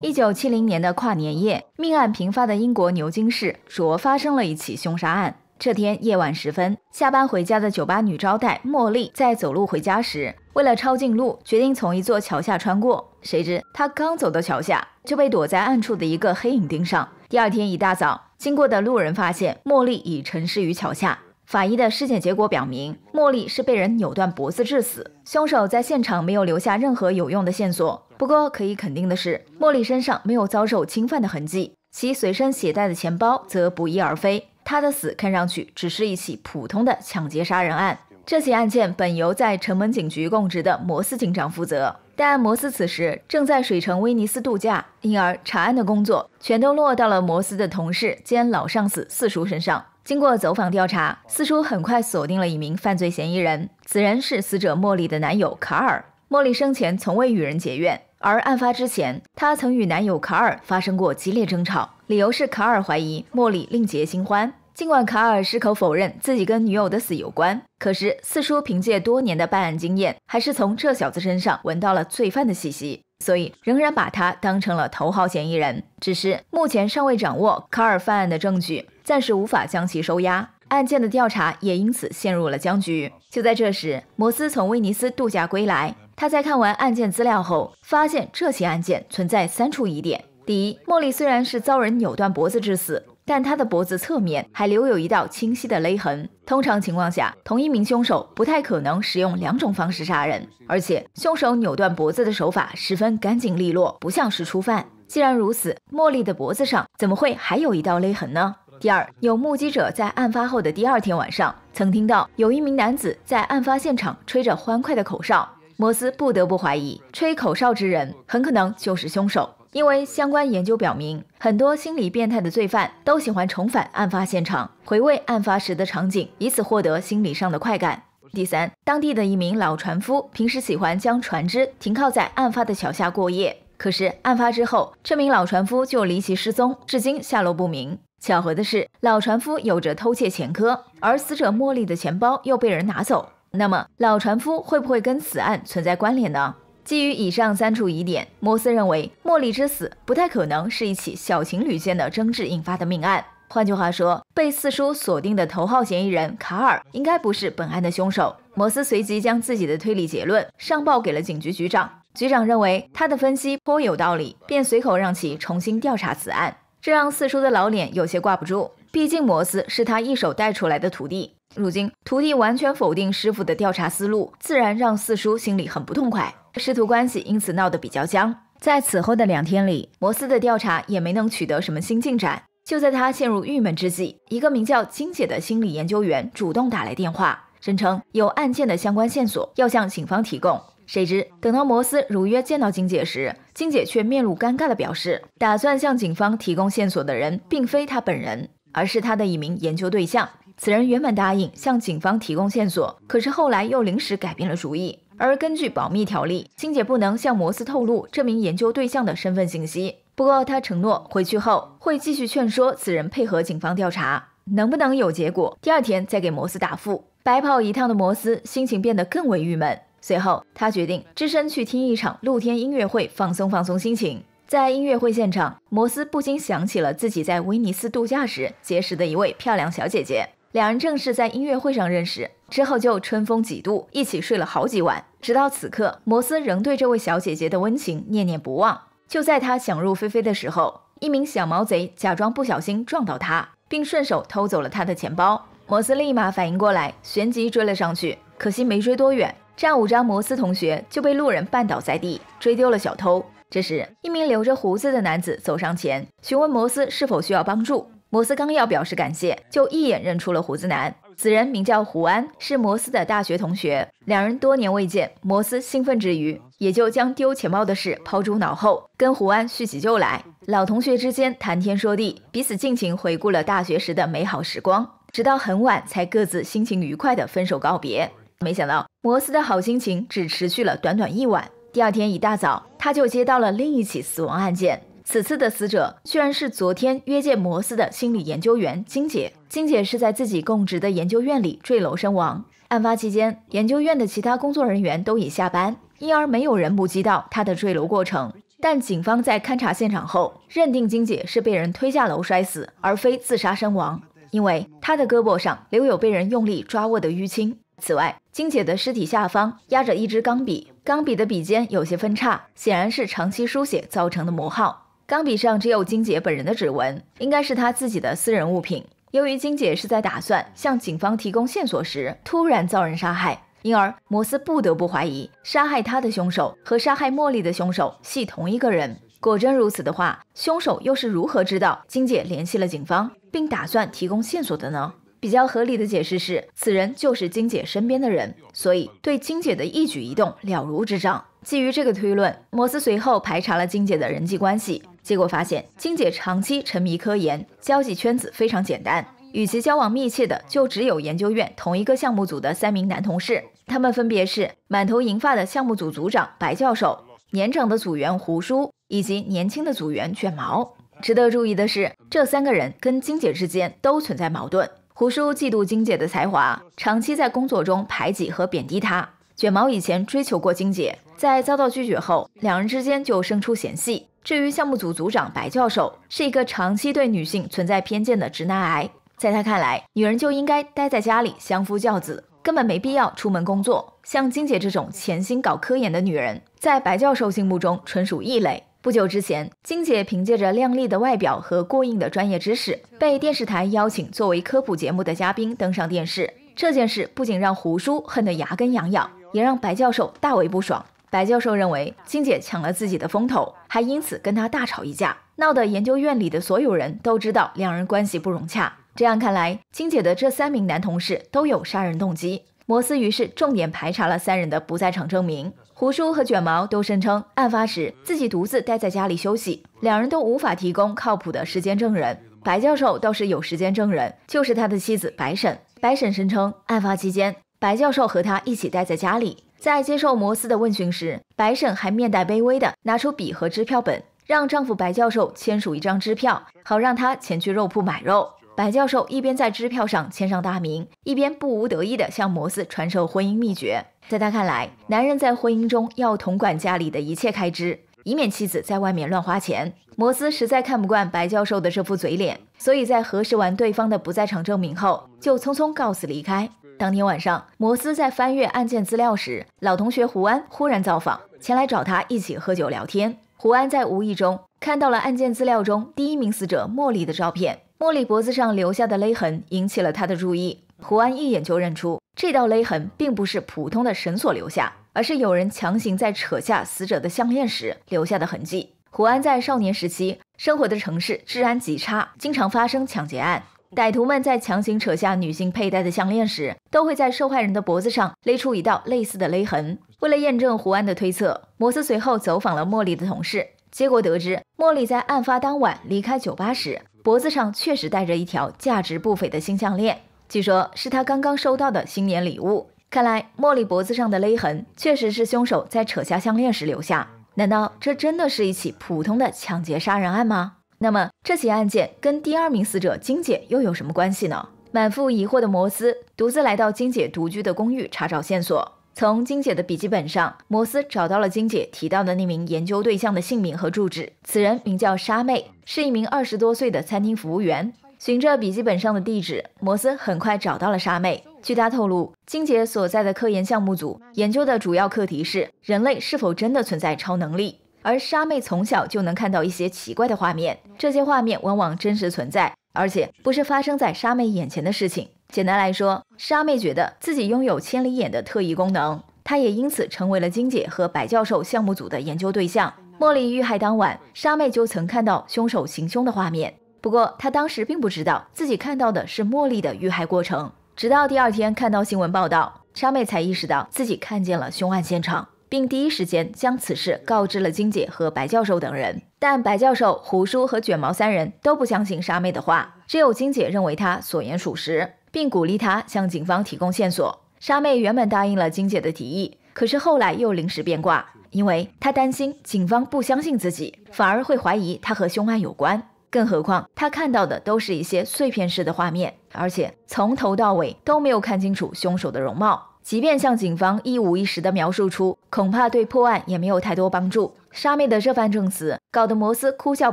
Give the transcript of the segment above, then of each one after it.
一九七零年的跨年夜，命案频发的英国牛津市，卓发生了一起凶杀案。这天夜晚时分，下班回家的酒吧女招待茉莉在走路回家时，为了抄近路，决定从一座桥下穿过。谁知她刚走到桥下，就被躲在暗处的一个黑影盯上。第二天一大早，经过的路人发现，茉莉已沉尸于桥下。法医的尸检结果表明，茉莉是被人扭断脖子致死。凶手在现场没有留下任何有用的线索。不过可以肯定的是，茉莉身上没有遭受侵犯的痕迹，其随身携带的钱包则不翼而飞。她的死看上去只是一起普通的抢劫杀人案。这起案件本由在城门警局供职的摩斯警长负责，但摩斯此时正在水城威尼斯度假，因而查案的工作全都落到了摩斯的同事兼老上司四叔身上。经过走访调查，四叔很快锁定了一名犯罪嫌疑人，此人是死者茉莉的男友卡尔。茉莉生前从未与人结怨，而案发之前，他曾与男友卡尔发生过激烈争吵，理由是卡尔怀疑茉莉另结新欢。尽管卡尔矢口否认自己跟女友的死有关，可是四叔凭借多年的办案经验，还是从这小子身上闻到了罪犯的气息，所以仍然把他当成了头号嫌疑人。只是目前尚未掌握卡尔犯案的证据。暂时无法将其收押，案件的调查也因此陷入了僵局。就在这时，摩斯从威尼斯度假归来。他在看完案件资料后，发现这起案件存在三处疑点。第一，莫莉虽然是遭人扭断脖子致死，但她的脖子侧面还留有一道清晰的勒痕。通常情况下，同一名凶手不太可能使用两种方式杀人，而且凶手扭断脖子的手法十分干净利落，不像是初犯。既然如此，茉莉的脖子上怎么会还有一道勒痕呢？第二，有目击者在案发后的第二天晚上，曾听到有一名男子在案发现场吹着欢快的口哨。摩斯不得不怀疑，吹口哨之人很可能就是凶手，因为相关研究表明，很多心理变态的罪犯都喜欢重返案发现场，回味案发时的场景，以此获得心理上的快感。第三，当地的一名老船夫平时喜欢将船只停靠在案发的桥下过夜，可是案发之后，这名老船夫就离奇失踪，至今下落不明。巧合的是，老船夫有着偷窃前科，而死者茉莉的钱包又被人拿走。那么，老船夫会不会跟此案存在关联呢？基于以上三处疑点，摩斯认为茉莉之死不太可能是一起小情侣间的争执引发的命案。换句话说，被四叔锁定的头号嫌疑人卡尔应该不是本案的凶手。摩斯随即将自己的推理结论上报给了警局局长，局长认为他的分析颇有道理，便随口让其重新调查此案。这让四叔的老脸有些挂不住，毕竟摩斯是他一手带出来的徒弟，如今徒弟完全否定师傅的调查思路，自然让四叔心里很不痛快，师徒关系因此闹得比较僵。在此后的两天里，摩斯的调查也没能取得什么新进展。就在他陷入郁闷之际，一个名叫金姐的心理研究员主动打来电话，声称有案件的相关线索要向警方提供。谁知等到摩斯如约见到金姐时，金姐却面露尴尬地表示，打算向警方提供线索的人并非她本人，而是她的一名研究对象。此人原本答应向警方提供线索，可是后来又临时改变了主意。而根据保密条例，金姐不能向摩斯透露这名研究对象的身份信息。不过她承诺回去后会继续劝说此人配合警方调查，能不能有结果，第二天再给摩斯答复。白跑一趟的摩斯心情变得更为郁闷。随后，他决定只身去听一场露天音乐会，放松放松心情。在音乐会现场，摩斯不禁想起了自己在威尼斯度假时结识的一位漂亮小姐姐。两人正是在音乐会上认识，之后就春风几度，一起睡了好几晚。直到此刻，摩斯仍对这位小姐姐的温情念念不忘。就在他想入非非的时候，一名小毛贼假装不小心撞到他，并顺手偷走了他的钱包。摩斯立马反应过来，旋即追了上去，可惜没追多远。站五张，摩斯同学就被路人绊倒在地，追丢了小偷。这时，一名留着胡子的男子走上前，询问摩斯是否需要帮助。摩斯刚要表示感谢，就一眼认出了胡子男，此人名叫胡安，是摩斯的大学同学。两人多年未见，摩斯兴奋之余，也就将丢钱包的事抛诸脑后，跟胡安叙起旧来。老同学之间谈天说地，彼此尽情回顾了大学时的美好时光，直到很晚才各自心情愉快的分手告别。没想到摩斯的好心情只持续了短短一晚。第二天一大早，他就接到了另一起死亡案件。此次的死者居然是昨天约见摩斯的心理研究员金姐。金姐是在自己供职的研究院里坠楼身亡。案发期间，研究院的其他工作人员都已下班，因而没有人目击到她的坠楼过程。但警方在勘查现场后，认定金姐是被人推下楼摔死，而非自杀身亡，因为她的胳膊上留有被人用力抓握的淤青。此外，金姐的尸体下方压着一支钢笔，钢笔的笔尖有些分叉，显然是长期书写造成的磨耗。钢笔上只有金姐本人的指纹，应该是她自己的私人物品。由于金姐是在打算向警方提供线索时突然遭人杀害，因而摩斯不得不怀疑杀害她的凶手和杀害茉莉的凶手系同一个人。果真如此的话，凶手又是如何知道金姐联系了警方，并打算提供线索的呢？比较合理的解释是，此人就是金姐身边的人，所以对金姐的一举一动了如指掌。基于这个推论，摩斯随后排查了金姐的人际关系，结果发现金姐长期沉迷科研，交际圈子非常简单，与其交往密切的就只有研究院同一个项目组的三名男同事，他们分别是满头银发的项目组组长白教授，年长的组员胡叔，以及年轻的组员卷毛。值得注意的是，这三个人跟金姐之间都存在矛盾。胡叔嫉妒金姐的才华，长期在工作中排挤和贬低她。卷毛以前追求过金姐，在遭到拒绝后，两人之间就生出嫌隙。至于项目组组长白教授，是一个长期对女性存在偏见的直男癌，在他看来，女人就应该待在家里相夫教子，根本没必要出门工作。像金姐这种潜心搞科研的女人，在白教授心目中纯属异类。不久之前，金姐凭借着靓丽的外表和过硬的专业知识，被电视台邀请作为科普节目的嘉宾登上电视。这件事不仅让胡叔恨得牙根痒痒，也让白教授大为不爽。白教授认为金姐抢了自己的风头，还因此跟他大吵一架，闹得研究院里的所有人都知道两人关系不融洽。这样看来，金姐的这三名男同事都有杀人动机。摩斯于是重点排查了三人的不在场证明。胡叔和卷毛都声称案发时自己独自待在家里休息，两人都无法提供靠谱的时间证人。白教授倒是有时间证人，就是他的妻子白婶。白婶声称案发期间，白教授和她一起待在家里。在接受摩斯的问询时，白婶还面带卑微的拿出笔和支票本，让丈夫白教授签署一张支票，好让他前去肉铺买肉。白教授一边在支票上签上大名，一边不无得意的向摩斯传授婚姻秘诀。在他看来，男人在婚姻中要统管家里的一切开支，以免妻子在外面乱花钱。摩斯实在看不惯白教授的这副嘴脸，所以在核实完对方的不在场证明后，就匆匆告辞离开。当天晚上，摩斯在翻阅案件资料时，老同学胡安忽然造访，前来找他一起喝酒聊天。胡安在无意中看到了案件资料中第一名死者茉莉的照片，茉莉脖子上留下的勒痕引起了他的注意。胡安一眼就认出，这道勒痕并不是普通的绳索留下，而是有人强行在扯下死者的项链时留下的痕迹。胡安在少年时期生活的城市治安极差，经常发生抢劫案。歹徒们在强行扯下女性佩戴的项链时，都会在受害人的脖子上勒出一道类似的勒痕。为了验证胡安的推测，摩斯随后走访了茉莉的同事，结果得知，茉莉在案发当晚离开酒吧时，脖子上确实戴着一条价值不菲的新项链。据说是他刚刚收到的新年礼物。看来茉莉脖子上的勒痕确实是凶手在扯下项链时留下。难道这真的是一起普通的抢劫杀人案吗？那么这起案件跟第二名死者金姐又有什么关系呢？满腹疑惑的摩斯独自来到金姐独居的公寓查找线索。从金姐的笔记本上，摩斯找到了金姐提到的那名研究对象的姓名和住址。此人名叫莎妹，是一名二十多岁的餐厅服务员。循着笔记本上的地址，摩斯很快找到了沙妹。据他透露，金姐所在的科研项目组研究的主要课题是人类是否真的存在超能力。而沙妹从小就能看到一些奇怪的画面，这些画面往往真实存在，而且不是发生在沙妹眼前的事情。简单来说，沙妹觉得自己拥有千里眼的特异功能，她也因此成为了金姐和白教授项目组的研究对象。茉莉遇害当晚，沙妹就曾看到凶手行凶的画面。不过，他当时并不知道自己看到的是茉莉的遇害过程，直到第二天看到新闻报道，沙妹才意识到自己看见了凶案现场，并第一时间将此事告知了金姐和白教授等人。但白教授、胡叔和卷毛三人都不相信沙妹的话，只有金姐认为她所言属实，并鼓励她向警方提供线索。沙妹原本答应了金姐的提议，可是后来又临时变卦，因为她担心警方不相信自己，反而会怀疑她和凶案有关。更何况，他看到的都是一些碎片式的画面，而且从头到尾都没有看清楚凶手的容貌。即便向警方一五一十的描述出，恐怕对破案也没有太多帮助。沙妹的这番证词搞得摩斯哭笑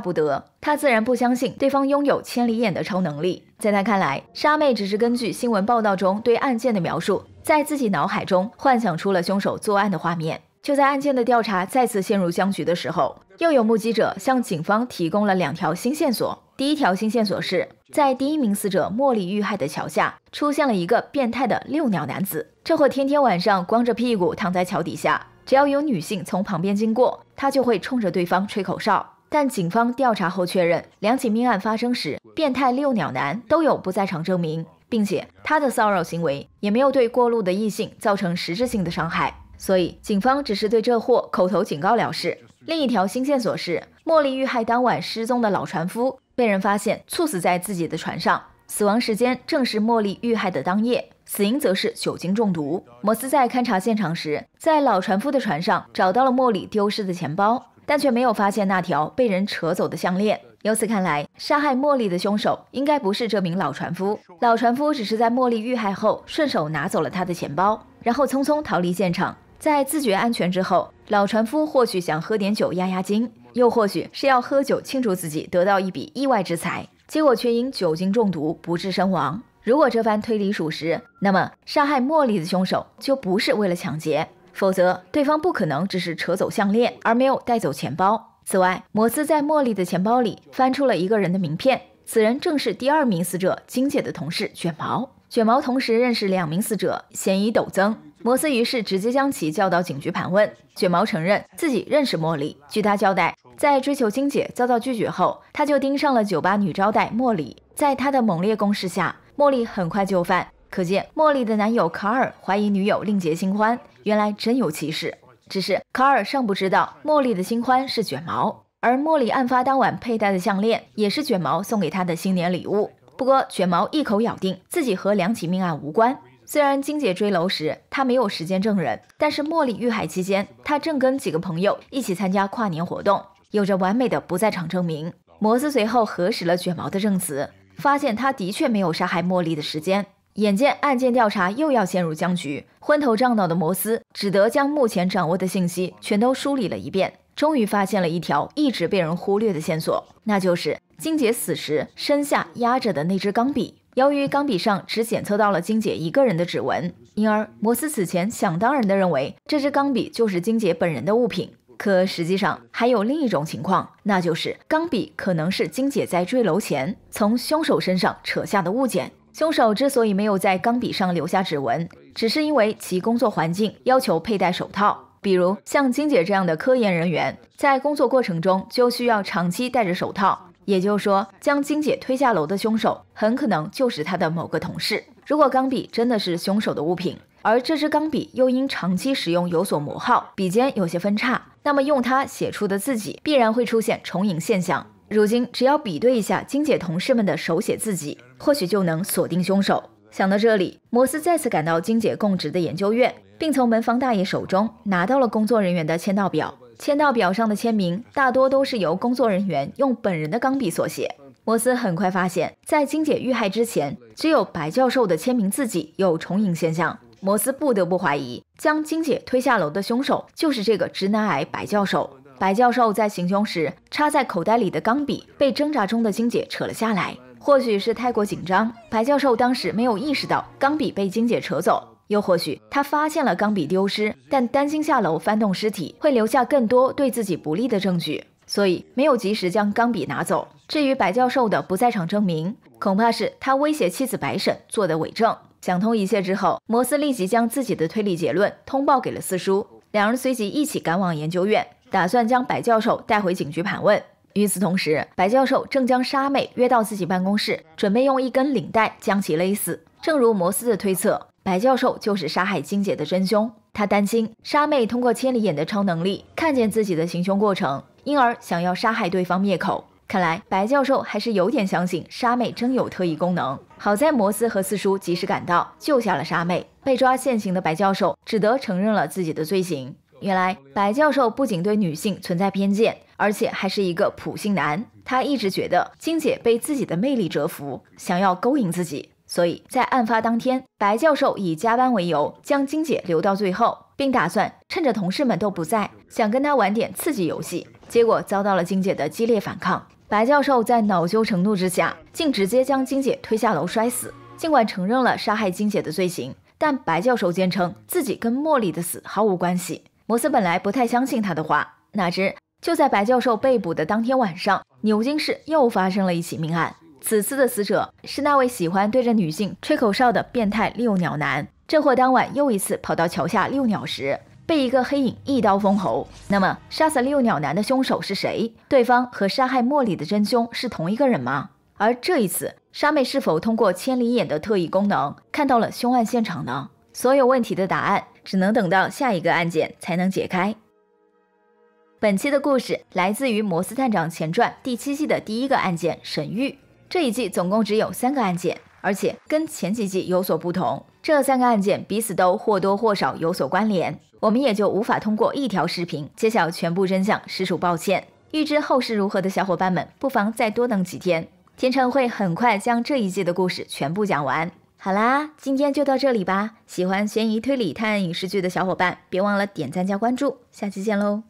不得，他自然不相信对方拥有千里眼的超能力。在他看来，沙妹只是根据新闻报道中对案件的描述，在自己脑海中幻想出了凶手作案的画面。就在案件的调查再次陷入僵局的时候。又有目击者向警方提供了两条新线索。第一条新线索是在第一名死者茉莉遇害的桥下出现了一个变态的遛鸟男子，这货天天晚上光着屁股躺在桥底下，只要有女性从旁边经过，他就会冲着对方吹口哨。但警方调查后确认，两起命案发生时，变态遛鸟男都有不在场证明，并且他的骚扰行为也没有对过路的异性造成实质性的伤害，所以警方只是对这货口头警告了事。另一条新线索是，茉莉遇害当晚失踪的老船夫被人发现猝死在自己的船上，死亡时间正是茉莉遇害的当夜，死因则是酒精中毒。摩斯在勘察现场时，在老船夫的船上找到了茉莉丢失的钱包，但却没有发现那条被人扯走的项链。由此看来，杀害茉莉的凶手应该不是这名老船夫，老船夫只是在茉莉遇害后顺手拿走了他的钱包，然后匆匆逃离现场，在自觉安全之后。老船夫或许想喝点酒压压惊，又或许是要喝酒庆祝自己得到一笔意外之财，结果却因酒精中毒不治身亡。如果这番推理属实，那么杀害茉莉的凶手就不是为了抢劫，否则对方不可能只是扯走项链而没有带走钱包。此外，摩斯在茉莉的钱包里翻出了一个人的名片，此人正是第二名死者金姐的同事卷毛。卷毛同时认识两名死者，嫌疑陡增。摩斯于是直接将其叫到警局盘问。卷毛承认自己认识茉莉。据他交代，在追求金姐遭到拒绝后，他就盯上了酒吧女招待茉莉。在他的猛烈攻势下，茉莉很快就犯。可见，茉莉的男友卡尔怀疑女友另结新欢，原来真有其事。只是卡尔尚不知道茉莉的新欢是卷毛，而茉莉案发当晚佩戴的项链也是卷毛送给他的新年礼物。不过，卷毛一口咬定自己和两起命案无关。虽然金姐坠楼时她没有时间证人，但是茉莉遇害期间，她正跟几个朋友一起参加跨年活动，有着完美的不在场证明。摩斯随后核实了卷毛的证词，发现他的确没有杀害茉莉的时间。眼见案件调查又要陷入僵局，昏头胀脑的摩斯只得将目前掌握的信息全都梳理了一遍，终于发现了一条一直被人忽略的线索，那就是金姐死时身下压着的那支钢笔。由于钢笔上只检测到了金姐一个人的指纹，因而摩斯此前想当然地认为这支钢笔就是金姐本人的物品。可实际上还有另一种情况，那就是钢笔可能是金姐在坠楼前从凶手身上扯下的物件。凶手之所以没有在钢笔上留下指纹，只是因为其工作环境要求佩戴手套，比如像金姐这样的科研人员，在工作过程中就需要长期戴着手套。也就是说，将金姐推下楼的凶手很可能就是她的某个同事。如果钢笔真的是凶手的物品，而这支钢笔又因长期使用有所磨耗，笔尖有些分叉，那么用它写出的字迹必然会出现重影现象。如今，只要比对一下金姐同事们的手写字迹，或许就能锁定凶手。想到这里，摩斯再次赶到金姐供职的研究院，并从门房大爷手中拿到了工作人员的签到表。签到表上的签名大多都是由工作人员用本人的钢笔所写。摩斯很快发现，在金姐遇害之前，只有白教授的签名自己有重影现象。摩斯不得不怀疑，将金姐推下楼的凶手就是这个直男癌白教授。白教授在行凶时，插在口袋里的钢笔被挣扎中的金姐扯了下来。或许是太过紧张，白教授当时没有意识到钢笔被金姐扯走。又或许他发现了钢笔丢失，但担心下楼翻动尸体会留下更多对自己不利的证据，所以没有及时将钢笔拿走。至于白教授的不在场证明，恐怕是他威胁妻子白婶做的伪证。想通一切之后，摩斯立即将自己的推理结论通报给了四叔，两人随即一起赶往研究院，打算将白教授带回警局盘问。与此同时，白教授正将沙妹约到自己办公室，准备用一根领带将其勒死。正如摩斯的推测。白教授就是杀害金姐的真凶，他担心沙妹通过千里眼的超能力看见自己的行凶过程，因而想要杀害对方灭口。看来白教授还是有点相信沙妹真有特异功能。好在摩斯和四叔及时赶到，救下了沙妹。被抓现行的白教授只得承认了自己的罪行。原来白教授不仅对女性存在偏见，而且还是一个普信男。他一直觉得金姐被自己的魅力折服，想要勾引自己。所以在案发当天，白教授以加班为由将金姐留到最后，并打算趁着同事们都不在，想跟她玩点刺激游戏。结果遭到了金姐的激烈反抗。白教授在恼羞成怒之下，竟直接将金姐推下楼摔死。尽管承认了杀害金姐的罪行，但白教授坚称自己跟茉莉的死毫无关系。摩斯本来不太相信他的话，哪知就在白教授被捕的当天晚上，牛津市又发生了一起命案。此次的死者是那位喜欢对着女性吹口哨的变态遛鸟男。这货当晚又一次跑到桥下遛鸟时，被一个黑影一刀封喉。那么，杀死遛鸟男的凶手是谁？对方和杀害茉莉的真凶是同一个人吗？而这一次，莎妹是否通过千里眼的特异功能看到了凶案现场呢？所有问题的答案只能等到下一个案件才能解开。本期的故事来自于《摩斯探长前传》第七季的第一个案件《神域》。这一季总共只有三个案件，而且跟前几季有所不同。这三个案件彼此都或多或少有所关联，我们也就无法通过一条视频揭晓全部真相，实属抱歉。预知后事如何的小伙伴们，不妨再多等几天，天秤会很快将这一季的故事全部讲完。好啦，今天就到这里吧。喜欢悬疑推理探案影视剧的小伙伴，别忘了点赞加关注，下期见喽。